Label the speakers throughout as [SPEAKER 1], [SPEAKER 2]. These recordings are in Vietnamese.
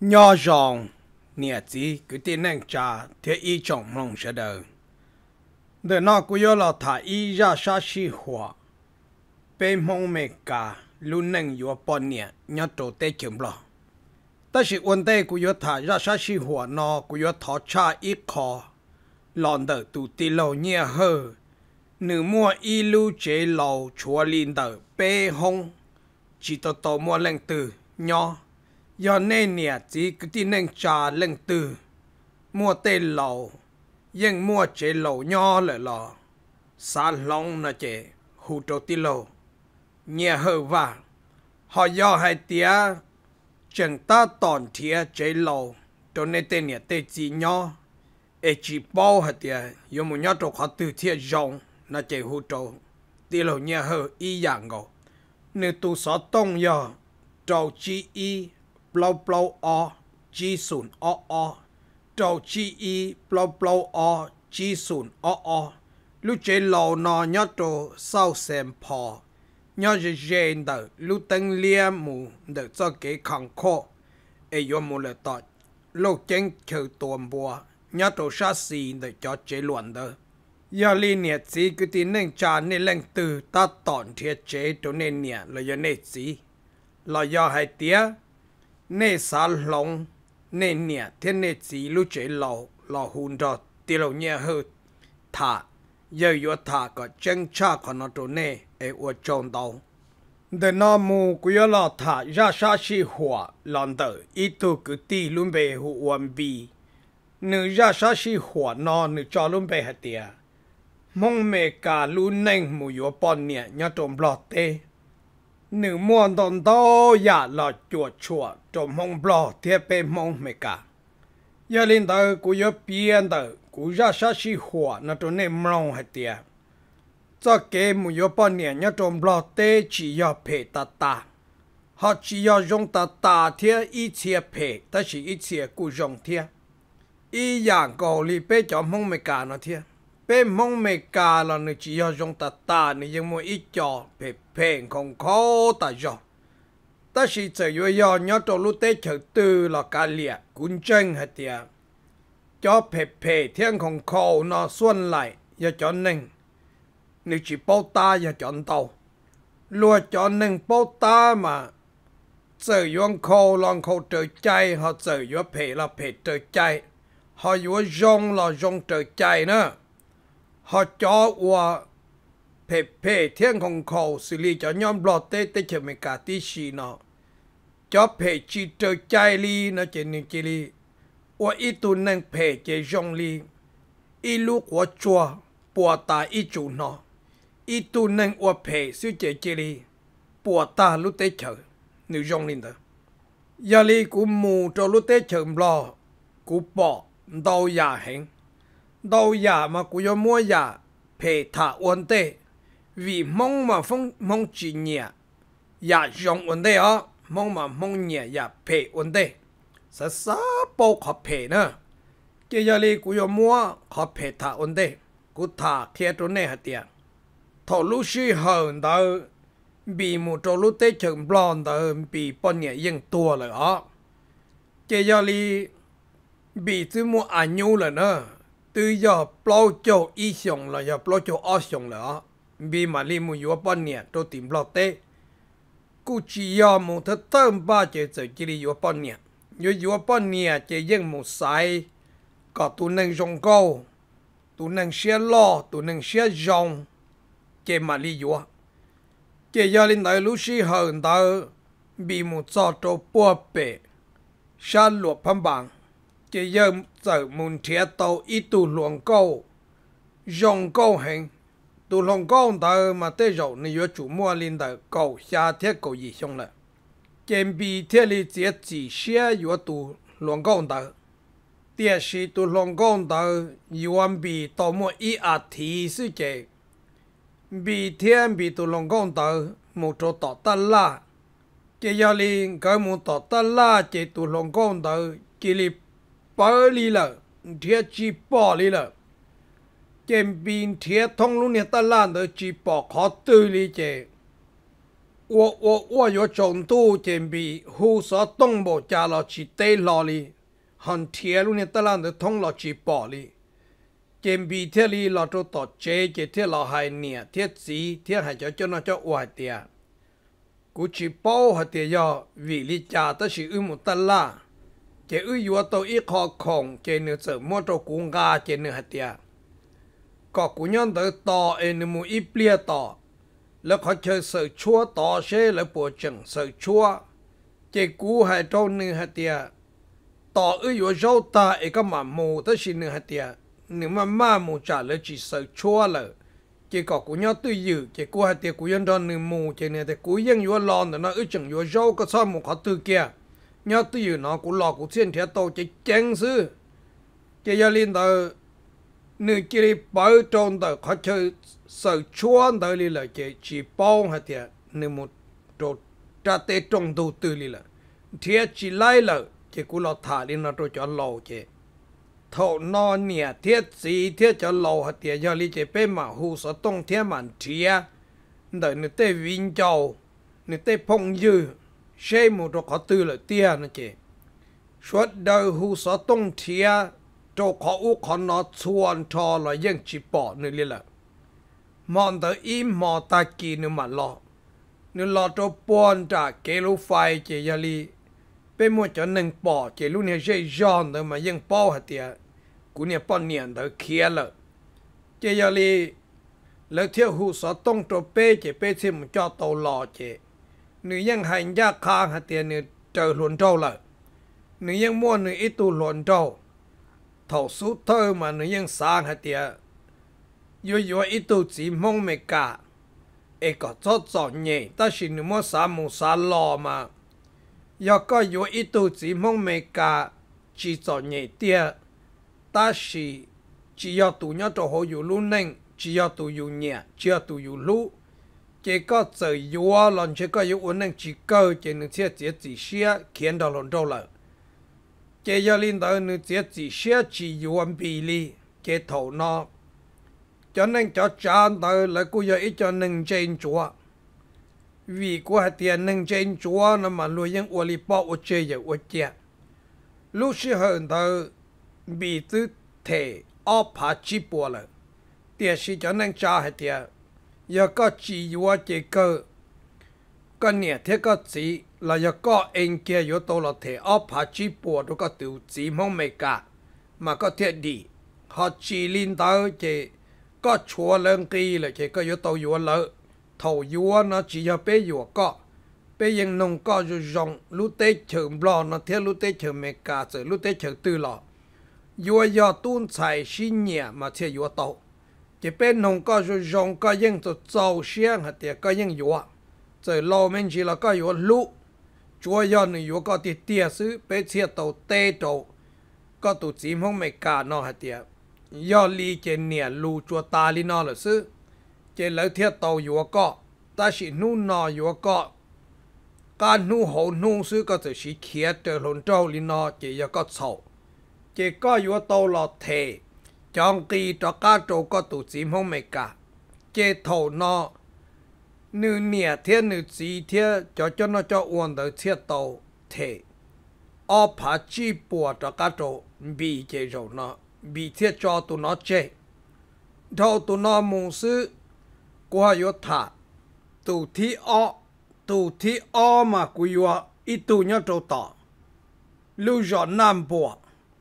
[SPEAKER 1] nhỏ rộng nè chỉ cứ tin năng cha thế y trọng lòng sẽ đời để nó cứ yêu lo thả y ra sa si hòa bên mong mẹ cả luôn năng yêu bọn nè nhớ tổ tế kiếm lo ta sĩ quân tế cứ yêu thả ra sa si hòa nó cứ yêu thọ cha ít khó lòng đời tụ tì lâu nhẹ hơ nữ mua y lưu chế lâu chúa linh đời bê hông chỉ tổ tổ mua lệnh từ nhỏ do nên nè chỉ cứ tin nên cha lên từ mua tê lầu nhưng mua chế lầu nho lại lò xa lòng nó chế hủ trâu tí lầu nhẹ hờ và họ do hai tía chẳng ta tòn thía chế lầu cho nên tên nè tê chỉ nho ê chỉ bao hạt tía yo mu nho trâu khó từ thía rộng nó chế hủ trâu tí lầu nhẹ hờ y dạng gầu nếu tu sọ tông yo trâu chi y blow blow o g sùn o o trâu g e blow blow o g sùn o o lúc chế lầu nò nhớ trô sau xem pò nhớ dễ dễ đỡ lúc tân lia mù đỡ cho kế khẳng khô ấy yo mù lệ tọt lúc chén chờ tuần bùa nhớ trô xa xì đỡ cho chế luận đỡ giờ li nè cứ tin nên cha nên lên từ ta tọn thiệt chế cho nên nè là giờ nè chỉ là hai tiếng nè sa lòng nè nè thiên nè chỉ lúc chế lò lò hùn đó tì lò nhẹ hư thả giờ yo thả có chân cha có nó chỗ nè ai ở trong đâu để nó mù cứ yo lò thả ra sa si hỏa lần tử ít tu cứ ti luôn về hụ quan bi nữ ra sa si hỏa nó nữ cho luôn về hạt tiệt mong mẹ cả luôn nành mù yo bọn nè nhớ trộm lọt tê nữ muôn đồn đô ya là chùa chùa cho mong bò thiệt bê mong mẹ cả giờ linh tờ của giờ biến tờ của ra sa si hòa nó cho nên mong hết tiệt cho kế mù giờ bao niên nhớ trong bò tê chỉ giờ phê ta ta họ chỉ giờ dùng ta ta thiệt ít chia phê ta chỉ ít chia của dùng thiệt ý dạng cầu li bê cho mong mẹ cả nó thiệt bé mong mẹ cả là nữ chỉ cho chúng ta ta nữ nhưng mà ít cho bé phèn không khó ta cho ta chỉ chỉ yêu yêu nhớ cho lúc tết chờ tư là cả liệt cũng chân hết tiệt cho bé bé thiên không khó nó xuân lại giờ cho nên nữ chỉ bao ta giờ chọn tàu luôn cho nên bao ta mà giờ yêu khó lòng khó trời chay họ giờ yêu bé là bé trời chay họ yêu rong là rong trời chay nữa họ cho qua phê phê thiên hồng khẩu xử lý cho nhóm lọt tê tê chờ mình cả tí xì nó cho phê chi trơ chai li nó chỉ nên chế li và ít tu nâng phê chế dòng li ít lúc của chùa bùa ta ít chủ nó ít tu nâng và phê sư chế chế li bùa ta lúc tê chờ nữ dòng linh đó giờ li cũng mù cho lúc tê chờ lò cũng bỏ đâu nhà hẹn đâu ya mà cứ yo mua ya phê thả ổn tệ vì mong mà phong mong chỉ nhẹ ya dùng ổn tệ ó mong mà mong nhẹ ya phê ổn tệ sẽ sa bao khó phê nữa cái giờ này cứ yo mua khó phê thả ổn tệ cứ thả kia chỗ này hết tiệt thọ lúc suy hơn đó bị một trâu lúc tết chừng blond đó bị bọn nhẹ yên tua rồi ó cái giờ này bị tôi mua anh à nhau rồi nữa từ giờ bao giờ ý xong là giờ bao giờ ở xong là vì mà li mu yếu bao nhiêu tôi tìm bao tệ cụ chỉ giờ mu thật thơm ba chế giờ chỉ li yếu bao nhiêu yếu yếu bao nhiêu chế yên mu sai có tu nâng rong câu tu nâng xe lo tu nâng xe rong chế mà li yếu chế giờ lên tới lúc xí hơn tới vì mu cho tôi bùa bể sa luộc phăng bằng chỉ giờ giờ muốn thiết tàu ít tu luồng câu dòng câu hình tu luồng câu tờ mà tê rậu này vừa chủ mua lên tờ cầu xa thiết cầu gì xong là trên bị thiết lý chỉ chỉ xe vừa tu luồng câu tờ tiếc sĩ tu luồng câu tờ yuan bị tàu mua ít à thì sự chế bị thiên bị tu luồng câu tờ một chỗ tọt ta la chỉ giờ liền cái một tọt ta la chỉ tu luồng câu tờ chỉ li bờ lì lợ thiệt chỉ bỏ lì lợ chém bình thiệt thông lúc này ta lan được chỉ bỏ khó tư lì chè wo wo wo yo chọn tu chém bì hú đông bộ cha lo chỉ tê lo lì hòn thiệt lúc này ta làm được thông lo chỉ bỏ lì chém bì thiệt lì lo cho tọt chế chế thiệt hại nè thiệt gì thiệt hại cho cho nó cho oai tiệt cú chỉ bỏ hạt tiệt yo vì lì cha ta chỉ ưu một ta la chế ư yuo tô y khó khổng chế nữ sở mua trô cú ngà chế nữ hạt tìa. Có cú nhon tới tò ê nữ mù y plia tò. Lỡ khó chơi sở chua tò xê lỡ bộ chừng sở chua. Chế cú hai trô nữ hạt tìa. Tò ư yuo dâu ta ê có mà mù tới xì nữ hạt tìa. Nữ mà mà mù trả lỡ chỉ sở chua lỡ. Chế có cú nhon tư dự chế cú hạt tìa cú yon đòn nữ mù chế nữ hạt tìa cú yên yuo lòn nó ư chừng yuo dâu có sao mù khó tư kia nhớ tự nhiên nó cũng lo cũng xuyên thiệt tàu chỉ chén sư chỉ gia linh tờ nữ chỉ đi bảo trôn tờ khó chơi sợ chuan từ li là chỉ chỉ bao hạt thiệt nữ một trộn trả tê trông đầu tư li là thiệt chỉ lai là chỉ cũng lo thả đi nó trôi cho lâu chỉ thọ nó nhẹ thiết gì thiết cho lâu hạt thiệt gia linh chỉ bên mà hù sợ tông thiết màn thiệt đợi nữ tê vinh châu nữ tê phong dư ช่มุดกอตื่นเตี้ยนเจชุดดาหูสตงเทียตัวขออุขอนอชวนทอเลยยังจีปอนี่ยเลยมอนเตอีมมอตากีนี่มันลอนี่ลอตัวปอนจากเกลูไฟเจียลีเป็นมุวจะหนึ่งปอเจลุเนี่ยใช่ยอนเตอมายังป้อหัเตี้ยกูเนี่ยปอนเนียนเดตอเคียลเจียลีแล้วเที่ยวหูสตงตัวเป้เจเป้ที่มจอโตหล่อเจ nữ nhân hành gia kha hạt tiền trời luận trâu lại nữ nhân mua nữ ít tu luận trâu thầu số thơ mà nữ nhân sang hạt tiền ít tu chỉ mong mẹ cả ấy có cho cho nhẹ ta chỉ nữ mua sa mù sa lò mà yo có yo ít tu chỉ mong mẹ cả chỉ cho nhẹ tiền ta chỉ chỉ yo tu nhớ cho hồ yo lu neng chỉ yo tu yo chỉ yo tu yo chỉ có sự yếu lần chỉ có yếu uốn năng chỉ có chỉ những chia chỉ chỉ xe khiến đó lần đầu lợ chỉ do linh tới năng chia chỉ xe chỉ yếu bị li chỉ thầu nó cho nên cho chán tới là cô giờ ít cho năng trên chúa vì cô hạt tiền năng trên chúa nó mà nuôi những uốn li bỏ uốn chơi giờ uốn chia lúc xưa hơn tới bị tư thể ở phá chi bùa lợ tiền sĩ cho nên cha hạt tiền giờ có chỉ vua chỉ cơ có nhẹ thế có chi, là giờ có anh kia yếu tố là thể ốp hạ chỉ bùa đó có tiểu chi mong mày cả mà có thiết đi họ chỉ Linh tới chỉ có chúa lên kỳ là chỉ có yếu tàu yếu lợ, thầu yếu nó chỉ cho bé yếu có bé yên nông có dù rộng lúc tế chở lo nó thế lúc tế chở mày cả rồi lúc tế chở tư lọ yếu giờ tuôn chạy xin nhẹ mà thế yếu tàu. จะเป็นหงก็จะยองก็ยังจะเจ้าเสียงะเดียก็ยังอยู่จะราเมื่อจีละก็อยู่ลุจัวยอนอยู่ก็ติดเตี้ยซื้อไปเชียตเตโตก็ตุ่จี้องไม่กานอ้ะเหตียยอลีเจเนียลูจัวตาลีนอเลยซื้อเจแล้วเทียตอยู่ก็ตาชินูนออยู่ก็การนูหนูซื้อก็จะชีเขียเจอหลนเจ้าลีนอเจยก็เศฉาเจก็อยู่ตอหลอดเท trong kỳ cho cá trâu có tụ chim không mệt cả chế thầu nó nữ nè thiên nữ chỉ thiên cho cho nó cho uống được chế tàu thế ở phá chi bùa cho cá trâu bị chế rồi nó bị thiết cho tụ nó chế thầu tụ nó mù sư qua yếu thả tụ thi o tụ thi o mà quý yếu ít tụ nhau trâu tỏ lưu rõ nam bùa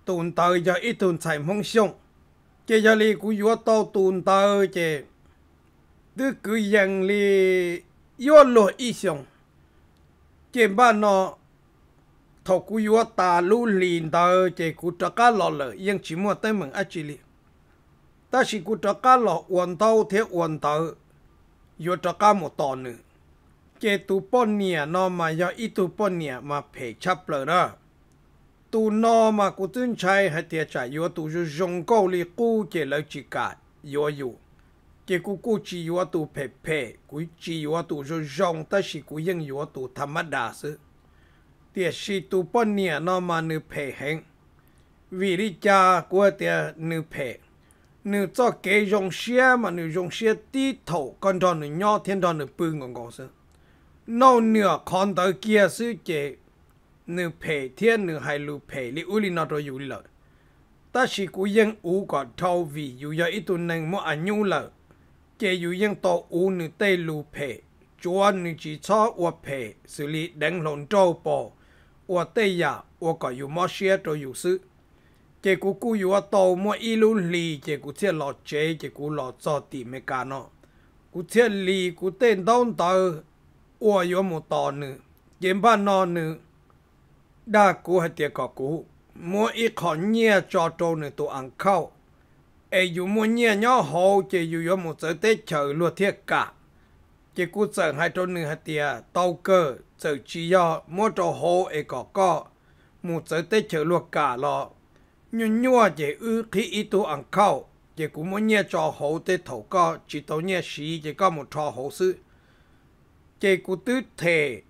[SPEAKER 1] tụn tới giờ ít tụn chạy mong xong เจยลีกูยัวเต้าตูนตาเอเจตึกืูยังลียัวหลวอีสงเจบ้านนอทกูยัวตาลูลีนตาเอเจกูจะก้าหล่อเลยยังชิมวเต้มอนอจิลีแต่สิกูจะก้าหลออวนเต้าเทอวนเตายัวจะก้าหมดต่อหนึ่งเจตูปนเนี่ยนอมายออีตูปนเนี่ยมาเพกชับเลยนะตูนอมากูตื่นชัยให้เตียจ่ายยัวตูจะจงกูลีกูเจริญจิกายู่อยู่เจกูกูจียัวตุเพ่เพ่กูจียัวตุจงจงแต่สิกูยังยัวตุธรรมดาซึเตียสิตูปนเนี่ยนอมานึเพ่เหงวิริจากูเตียนึเพ่นึจอกเกยงเชียมานึยงเชียตีถูกันตอนนึย่อเทียนตอนนึปืนกงกองซึนอเหนือคอนเตอร์เกียซึเจ nữ phê thiên nữ hay lù phê li u li rồi u li ta chỉ cú yên u có thâu vì u giờ ít tuần nâng mua anh à nhu lợi chế u yên to u nữ tê lù phê chúa nữ chỉ cho u phê xử lý đánh lộn trâu bò u tê ya u có u mò xe rồi u sư chế cú cú u to mua ít lù li chế cú chia lọ chế chế cú lọ cho tỉ mẹ cả nọ cú chia li cú tên đông tờ u yo một tờ nữ เย็นบ้านนอนหนึ่ง đa cú hay tiệt cọ cú mua ít khó nhẹ cho trâu này tụ ăn khâu ai dù mua nhẹ nhỏ hồ chỉ dù có một số tết chờ luộc thiết cả chỉ cú sợ hai trâu này hay tiệt tàu cơ sợ chỉ do mua cho hồ ai cọ cọ một giới tết chờ luộc cả lọ nhưng nhua chỉ ư khi ít tụ ăn khâu chỉ cú mua nhẹ cho hồ tết thầu cọ chỉ tàu nhẹ xí chỉ có một trò hồ sự chỉ cú tứ thề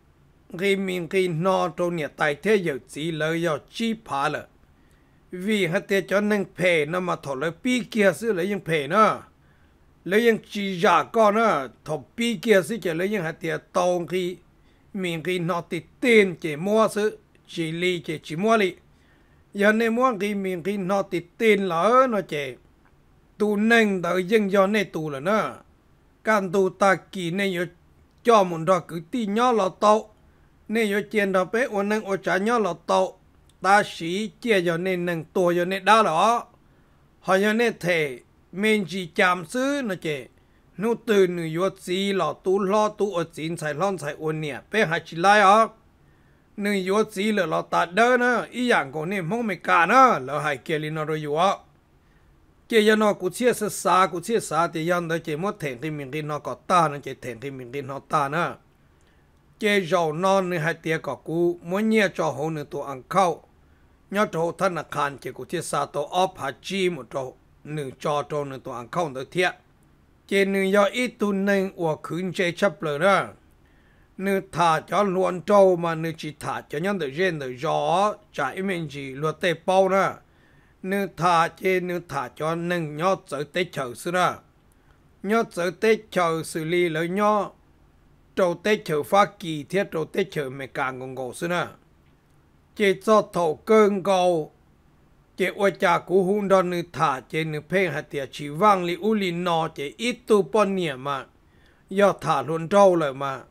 [SPEAKER 1] người mình khi nó trâu nhà tài thế giờ chỉ lời giờ chi phá lợ vì hết thế cho nên phê nó mà thọ lời pi kia sự lấy những phê nó lấy những chỉ giả con nó thọ pi kia sự chỉ lấy những hết thế tông khi mình khi nó tịt tên chỉ mua sự chỉ li chỉ chỉ mua li giờ nên mua khi mình khi nó tịt tên là nó chỉ tu nâng đợi dân do này tu là nó càng tu ta kỳ này cho một đó cứ tí nhỏ là tao นี่ยเจียนดอเป้อวนนึงโอจาย่อหลอโตตาสีเจียอยู่ในหนึ่งตัวอยู่ในดาหรอหอยในเทเมนจีจามซื้อนะเจนูตื่นหนูยดสีหลอตูหล่อตูอดสนใส่ล่อนใส่อวนเนี่ยเป้หาชิไลอ๋อหนึ่งยดสีเหลือหลอตาเด้อนะอีอย่างกองนี่มองไม่กานะเรลหายเกลินอรอยู่อ๋อเจยนอกูเชี่ยสสากูเชี่ยสาเจยันเดเจมดเถงที่มิงกินอกอตานะเจเถงที่มิงกินอตานะ chế giàu non nên hai tia cỏ cú muốn nhia cho hồ nên tổ ăn khâu nhớ chỗ thân là khan chỉ của thiết sa tổ ấp hà chi một chỗ nên cho chỗ nên tổ ăn khâu tới thiệt chế nên do ít tu nên của khứ chế chấp lời đó nên thả cho luận trâu mà nên chỉ thả cho nhân được riêng được gió chạy mình chỉ luật tê bao nữa nên thả chế nên thả cho nên nhớ tới tết chờ xưa đó nhớ tới tết chờ xử lý lời nhớ trâu tế chở Hoa Kỳ thiết trâu tế chở mẹ cả ngôn ngộ xưa nè. Chế cho thổ cơn gầu chế ôi cha cú hôn đó nữ thả chế nữ phê hạt tìa chỉ vang lì u lì nọ chế ít tu bọn nhẹ mà. Do thả luôn trâu lời mà.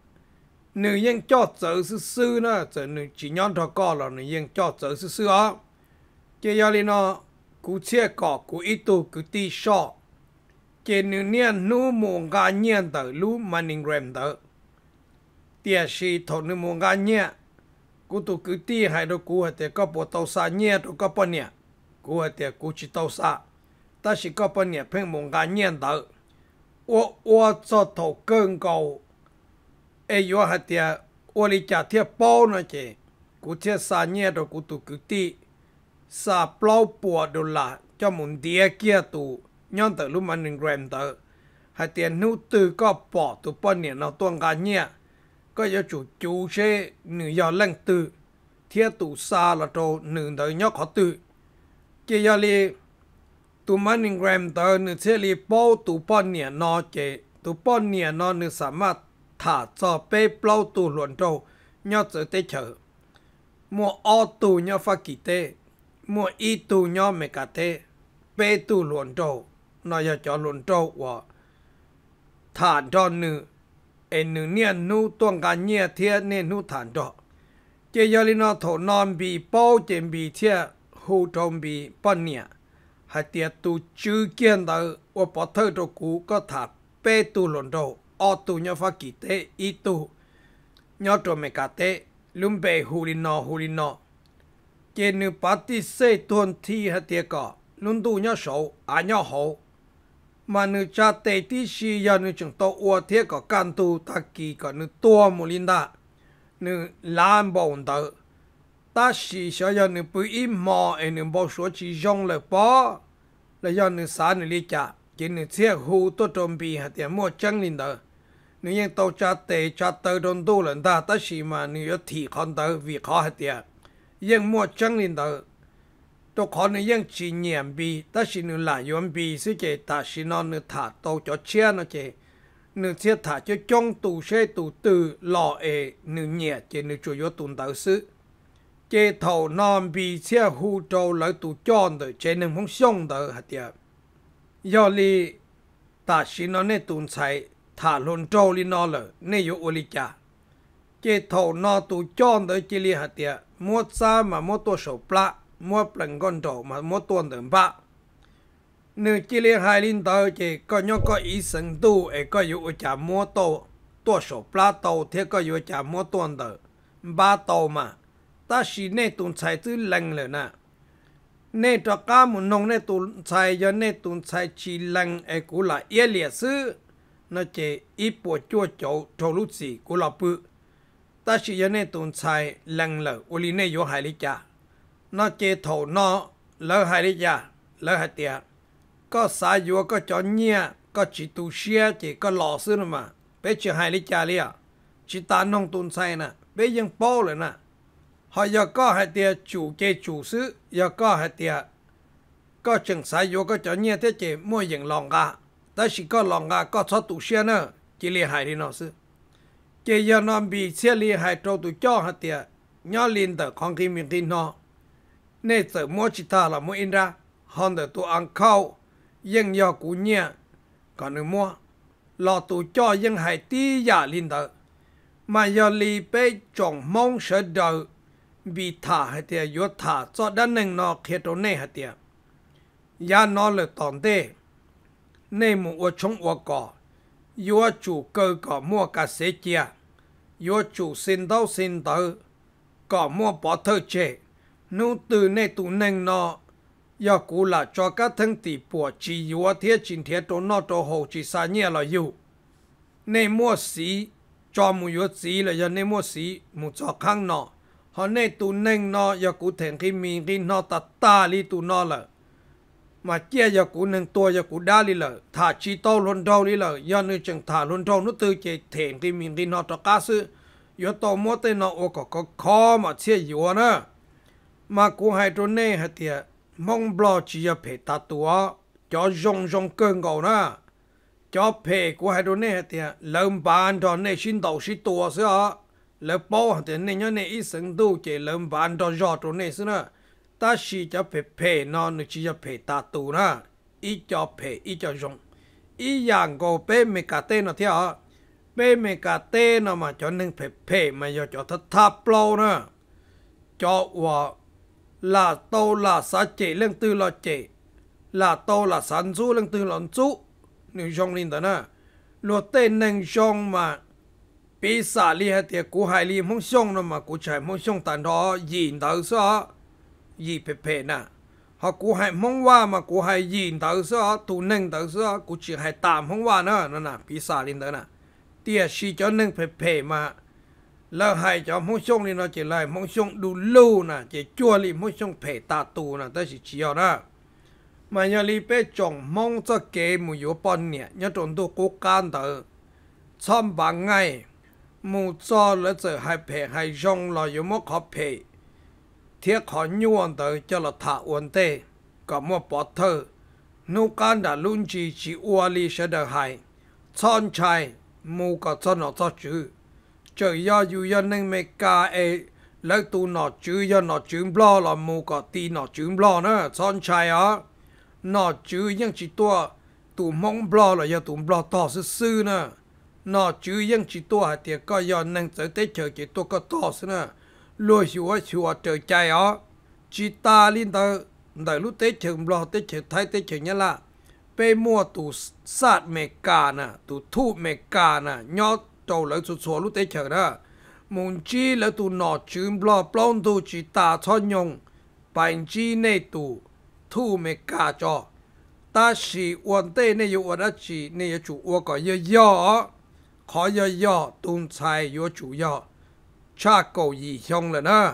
[SPEAKER 1] Nữ yên cho chở sư sư nè, chở nữ chỉ nhón thọ co là nữ yên cho chở sư sư á. Chế yà lì nọ, cú chia cỏ cú ít tu cú ti sọ. Chế nữ niên nụ mộng gà nhiên tờ lũ mà ninh rèm tờ tia si thổ nữ mua ngã nhẹ cú tụ cứ ti hai đôi cú hạt tiệt có bộ tàu xa nhẹ đôi có bao nhẹ cú hạt tiệt cú chỉ tàu xa ta chỉ có bao nhẹ phèn mua ngã nhẹ đó ô ô cho thổ cơn cầu ai yo hạt tiệt ô li trả thiệt bao nữa chứ cú chỉ xa nhẹ đôi cú tụ cứ ti xa bao bùa đồ là cho muốn địa kia tụ nhon tới lúc mà một gram tới hạt tiệt nụ từ có bỏ tụ bao nhẹ nào tuang ngã nhẹ có yếu chủ chủ chế nữ yếu lăng tự thiết tụ xa là trâu nữ đời nhóc khó tự chỉ yếu li tụ mà nữ gram tờ chế li bao tụ bao nhẹ nó chế tụ bao nhẹ nó nữ sá mà thả cho bê bao tụ luận trâu nhó trở tế chở mua ô tù nhó pha kỳ tê mua y tù nhó mẹ cả tê bê tù luận trâu nó yếu cho trâu và thả cho nữ en nu nian nu tuang ga nye thia ne nu than do che yo li bao chen bi thia hu trong bi pan nia hai tia tu chu kien da wo po thơ do ku ko tha pe tu lon do o tu nyo fa ki te i tu nyo to me ka te lum be hu li no hu li no che nu pa thi hai tia ko lun tu nyo so a nyo ho mà nữ cha tế tí xì giờ nữ chúng tôi ua thế có can tu ta kì có nữ tua mù linh đạ nữ làm bổn tử ta xì sợ giờ nữ bùi im mò em nữ bảo số chỉ dòng lời bỏ là giờ nữ xã nữ lý cha chỉ nữ xe hù tôi trộm bì hạt tiền mua chân linh đạ nữ nhân tôi cha tế cha tờ đồn tu lần ta ta xì mà nữ yếu thị con tử vì khó hạt tiền nhưng mua chân linh đạ 都可能用几年币，但是你来源币是个，但是呢你塔到咗车呢个，你车塔就将杜些杜 từ lò ế 你 nhẹ cái 你主要 tuần đầu sự. Cái thầu non bị xe hù trâu lại tụ chọn rồi chế nên không xong đó hả tiệt. Do li ta sĩ nó nên tuần sai thả luôn trâu li nó lợ nên yếu ô li cha. Cái thầu nó tụ chọn rồi chế li hả tiệt. Mua xa mà mua tổ sổ plạ mua bằng con trổ mà mua tuần tầm ba nếu chỉ liên hai linh tàu chỉ có nhau có ý sinh tu ấy có dụ trả mua tàu tua số pla tàu thì có dụ trả mua tuần tờ ba tàu mà ta chỉ nên tuần chạy thứ lăng rồi nè nên cho cá một nông nên tuần chạy giờ nên tuần chạy chỉ lăng ấy cũng là yên liệt sư nó chỉ ít bộ chua chỗ chỗ lúc gì cũng là bự ta chỉ giờ nên tuần chạy lăng rồi uli này vô hại lý cha nó chê thổ nó lỡ hai đi già lỡ hai tiệt có xá dùa có chó nhia có chỉ tu xe chỉ có lò sư nữa mà bé chưa hai đi già liền chỉ ta nông tuôn say nè bé dân bao rồi nè họ giờ có hai tiệt chủ chê chủ sư giờ có hai tiệt có chừng xá dùa có chó nhia thế chỉ mua dựng lòng gà ta chỉ có lòng gà có chó tu xe nữa chỉ liền hai đi nó sư chỉ giờ nó bị xe liền hai trâu tu cho hai tiệt nhỏ liền tờ con kim miệng Kim nó nè sợ mua chỉ thà là mua in ra hòn để tụ ăn khâu dân do cũ nhẹ còn nữa mua lò tụ cho dân hải tí giả linh tờ mà do lì bê chồng mong sợ đời bị thả hay tiệt yếu thả cho đan nâng nó khi tổ nè hay tiệt ya nó là tòn tê nè mù ô chống ô cỏ yếu chủ cơ cỏ mua cả xế chia yếu chủ xin đâu xin tờ cỏ mua bỏ thơ chê นูตื่นในตูน่งนอยากูละจอกะทั้งตีปวดจีอยู่เทียจินเทียตัวนอตัวหจีสาเนียลอยู่ในมั่วสี จอมูยสีละยันในมั่วสีมูจอข้างนอฮอนในตูน่งนอยากูแทงกิมีกินอตัดตาลีตูนอละมาเจียยากูหนึ่งตัวยากูได้ลีละถ้าจีโตลนดอลีละยันนึจังถ้าลนดอน้ตือเจแทงกิมีกินอตะกาซื้อยอตมัวเตนอโอกก็คอมาเชียอยู่นะ mà cũng hai trốn nè hạt tiệt mong bỏ chỉ là phải ta tua cho rong rong cơn gạo na cho phê của hai đứa này hạt tiệt lâm bàn đó này xin đầu xin tua xưa lỡ bao hạt tiệt này nhớ này ít sinh tu chỉ lâm bàn đó rõ chỗ này xưa ta chỉ cho phê phê nó chỉ cho phê ta tu na ít cho phê ít cho rong ít dạng cô bé mẹ cả tên nó theo bé mẹ cả tên nó mà cho nên phê phê mà giờ cho thật tháp lâu nữa cho hòa là tô là sa chế lên tư là chế là tô là sản chú lên tư là chú nếu trong linh đó nè luật tên nên trong mà bị xả li hay tiệt cú hại li mong xong nó mà cú chạy mong xong tàn đó nhìn tới sao gì phê phê nè họ cú hại mong qua mà cú hại nhìn tới sao tụ nên tới sao cú chỉ hại tạm mong qua nữa nè bị xả lên tới nè tiệt chỉ cho nên phê phê mà แล้วให้จอม่งชงนี่เนาะเจไลมงชงดูลู่นะเจจัวลิมงชงเยตาตูนะแต่สิเชียวนะมันยาลีเป้จงมองจะเกมูอยู่ปอนเนี่ยยจนตัวกูการเตอช่อมบางไงมูจอแล้วจะให้เยให้ชงเราอยู่มกขอเผยเทียขอนยวนเตอจะละถาอวนเตก็มัวปอเธอนูการดาลุนจีจีอวลีเสดหายช่อนชายมูก็ช่อนอจอจื้อ chơi yo yu yo nên mẹ cả e lấy tu nọ chữ yo nọ chữ blo là mù có ti nọ chữ blo nữa son chai á nọ chữ nhưng chỉ tua tu mong blo là yo tu blo to sư sư nữa nọ chữ nhưng chỉ tua hạt tiệt có yo nên tới tới chờ chỉ tua có to sư nữa lùi xua xua trời chai á chỉ ta liên tới đời lúc tới chờ blo tới chờ thái tới chờ nhá là mua tu tu sát nè, nè, ไปมัวตูศาสตร์เมกานะตูทูเมกานะยอด đầu lỡ chú chúa lúc tế chờ ra mùng chi lỡ tù nọ chướng bò bông tù chỉ tà cho nhung bánh chi nê tù thu mê cả cho ta chỉ uẩn tê nê yu uẩn chỉ nê yu chủ uẩn có yu yu khó yu yu tùn chai yu chủ yu cha cầu gì xong là nè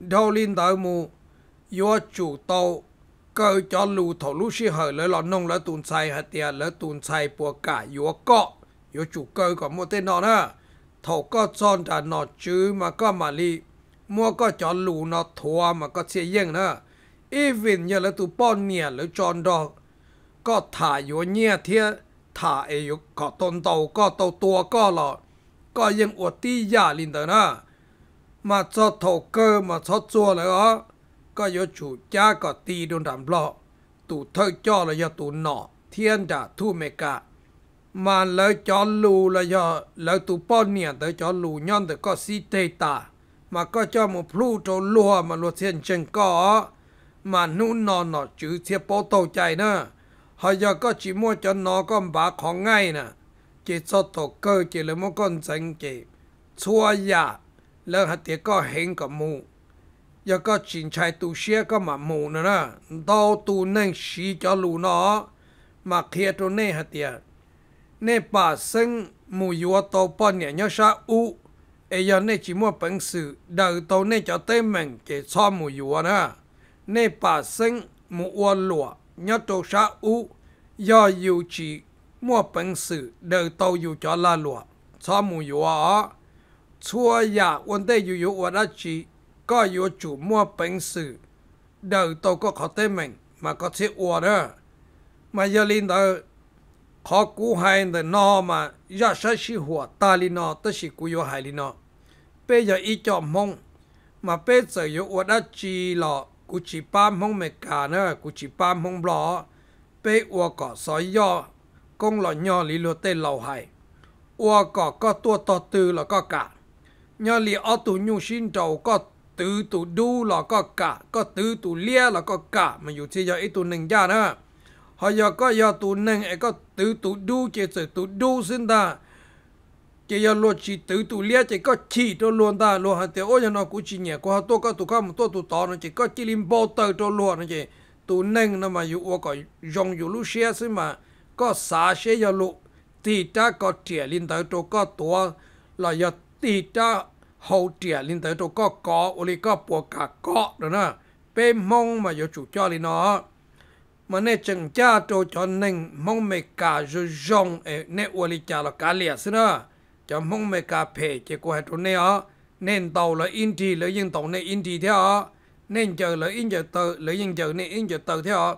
[SPEAKER 1] đâu liên tới mù yu chú tàu cơ cho lù thổ lù xì hở lỡ lọ nông lỡ tùn chai hạt tiền lỡ tùn chai bùa cả yu cọ ยู่จุกเกยกับมัเต้นอนะทอกก็ซ่อนจากนอจื้อมาก็มาลีมัวก็จอนหลูนอทัวมาก็เชียเย่งนะ อีวินยาละตุป้อนเนี่ยหรือจอนดอกก็ถ่ายโยเนี่ยเทีย ถ่าเอยู่ก็ตนเตาก็เตาตัวก็หลอก็ยังอวดตียาลินเตอร์นะ มาชอทาเกอร์มาชอจัวเลยอ๋อก็ยศชูจ้าก็ตีโดนดำเลาตุเทิจ่อเลยยาตุหน่อเทียนจากทูเมกามาแล้วจอนลูแล้วยอแล้วตูป้อนเนี่ยแต่จอนลูย้อนแต่ก็สีเตตา มาก็เจ้ามาพลูโตลัวมาลวดเทียนเชิงก่อมานุ่นนอนหนอจื้อเทียโปโตใจเนอะหายาก็จิมัวจนนอก็บาของง่ายนะเจสดตกเกอเจเลยมก้นสังเกตชัวยาแล้วหัตเตียก็เห็นกับมูยาก็จินชายตูเชียก็มาหมูนะนะ โตตูนั่งชีจอลูนอมาเคลียตัวเน่หัตเตีย nè bà sinh mù yua tàu bà nhẹ nhớ sa u ấy e giờ nè chỉ mua bằng sự đầu tàu nè cho tên mình chỉ cho mù yua nè nè bà sinh mù ua lụa nhớ tàu sa u do dù chỉ mua bằng sự đầu tàu yêu cho la lụa cho mù yua á chua ya quân tây dù dù ua đã chỉ có yêu chủ mua bằng sự đầu tàu có khó tên mình mà có thể ua đó mà giờ linh đầu khó cú hai đời nó mà ra sa si hùa ta li nó tất si cú yo hai li nó bây giờ ý cho mong mà bây giờ yo uất đã chỉ lo cú chỉ ba mong mẹ cả nữa cú chỉ ba mong lọ bây uất có sói yo công lo nhỏ lý lô tên lầu hai uất có có tua to tư là có cả nhỏ lý ở tù nhu xin trầu có tứ tù du là có cả có tứ tù lia là có cả mà dù thế giờ ít tù nâng ra nữa họ giờ có giờ tụ nâng ấy có tự tụ đu chỉ sự tụ đu xin ta chỉ giờ lo chỉ tự tụ lia chỉ có chỉ cho luôn ta luôn hạt tiêu ôi nó cũng chỉ nhẹ có hạt tôi có tụ không tôi tụ to nó chỉ có chỉ lim tơ cho luôn nó chỉ tụ nâng nó mà dụ có dùng dụ lúc xe xin mà có xả xe giờ lụ thì ta có trẻ linh tới cho có tua là giờ thì ta hậu trẻ linh tới cho có có ô li có bùa cả có rồi nè bên mông mà giờ chủ cho linh nó mà nè chẳng cha trò cho nên mong mẹ cả rồi rong ở nè ua li cha là cả liệt xin đó cho mong mẹ cả phê chỉ có hai chỗ này à, nên tàu là in thì là yên tàu này in thì theo á nên chờ là in chờ tờ là yên chờ này in chờ tờ theo á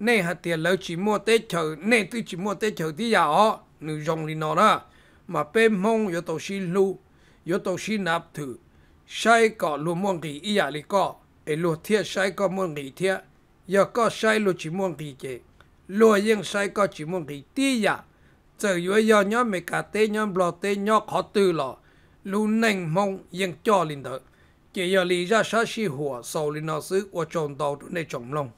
[SPEAKER 1] nè hạt tiền là chỉ mua tết chờ nè tôi chỉ mua tết chờ thì giờ á nữ rong đi nó đó mà bê mong yo tàu xin lu yo tàu xin nạp thử sai có luôn mong gì ý à li có, ấy luôn thiệt sai có mong gì thiệt giờ có sai lu chỉ muốn kỳ chế lu yên sai có chỉ muốn kỳ tí ya giờ yo yo nhớ mấy cả tê nhớ lo tê nhớ khó tư lo lu nành mong yên cho linh thợ chỉ giờ lý ra sa si hùa sau linh nó xứ của chồng tàu trong này chồng lòng